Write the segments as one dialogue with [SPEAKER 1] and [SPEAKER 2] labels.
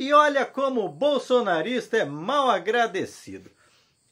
[SPEAKER 1] E olha como o bolsonarista é mal agradecido.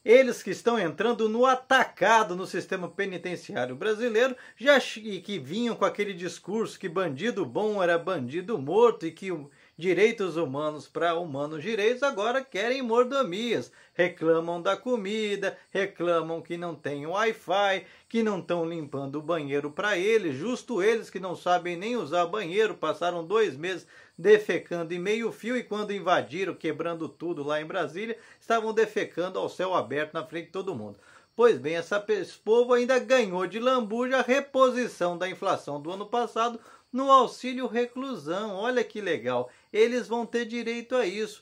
[SPEAKER 1] Eles que estão entrando no atacado no sistema penitenciário brasileiro já e que vinham com aquele discurso que bandido bom era bandido morto e que direitos humanos para humanos direitos, agora querem mordomias. Reclamam da comida, reclamam que não tem Wi-Fi, que não estão limpando o banheiro para eles, justo eles que não sabem nem usar banheiro, passaram dois meses defecando em meio fio e quando invadiram, quebrando tudo lá em Brasília, estavam defecando ao céu aberto na frente de todo mundo. Pois bem, essa, esse povo ainda ganhou de lambuja a reposição da inflação do ano passado no auxílio reclusão. Olha que legal, eles vão ter direito a isso.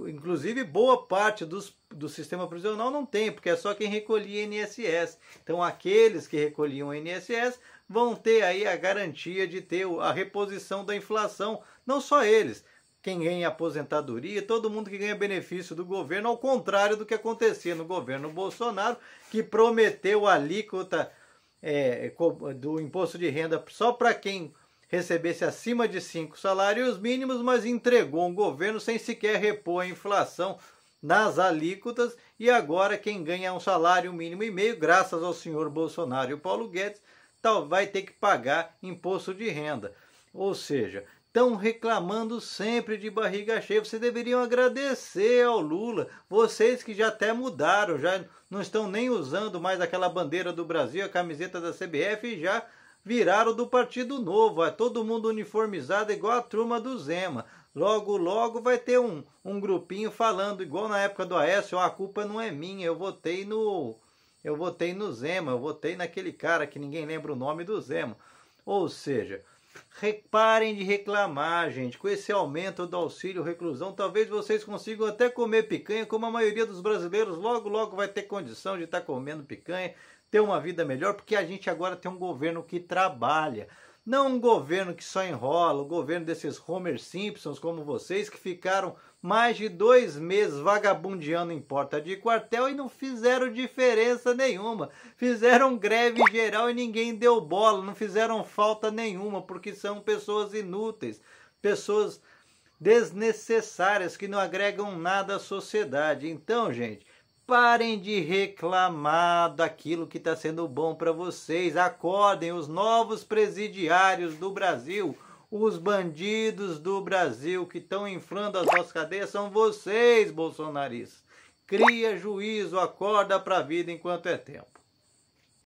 [SPEAKER 1] Inclusive, boa parte dos, do sistema prisional não tem, porque é só quem recolhia INSS. Então, aqueles que recolhiam INSS vão ter aí a garantia de ter a reposição da inflação. Não só eles, quem ganha aposentadoria, todo mundo que ganha benefício do governo, ao contrário do que acontecia no governo Bolsonaro, que prometeu a alíquota é, do imposto de renda só para quem recebesse acima de cinco salários mínimos, mas entregou um governo sem sequer repor a inflação nas alíquotas e agora quem ganha um salário mínimo e meio, graças ao senhor Bolsonaro e o Paulo Guedes, tal vai ter que pagar imposto de renda. Ou seja, estão reclamando sempre de barriga cheia. Vocês deveriam agradecer ao Lula. Vocês que já até mudaram, já não estão nem usando mais aquela bandeira do Brasil, a camiseta da CBF e já viraram do Partido Novo. É todo mundo uniformizado igual a turma do Zema. Logo, logo vai ter um, um grupinho falando, igual na época do Aécio, a culpa não é minha, eu votei no. Eu votei no Zema, eu votei naquele cara que ninguém lembra o nome do Zema. Ou seja, Reparem de reclamar, gente. Com esse aumento do auxílio reclusão, talvez vocês consigam até comer picanha, como a maioria dos brasileiros logo, logo vai ter condição de estar tá comendo picanha, ter uma vida melhor, porque a gente agora tem um governo que trabalha. Não um governo que só enrola, o um governo desses Homer Simpsons como vocês que ficaram mais de dois meses vagabundeando em porta de quartel e não fizeram diferença nenhuma. Fizeram greve geral e ninguém deu bola, não fizeram falta nenhuma, porque são pessoas inúteis, pessoas desnecessárias que não agregam nada à sociedade. Então, gente, Parem de reclamar daquilo que está sendo bom para vocês. Acordem os novos presidiários do Brasil. Os bandidos do Brasil que estão inflando as nossas cadeias são vocês, bolsonaristas. Cria juízo, acorda para a vida enquanto é tempo.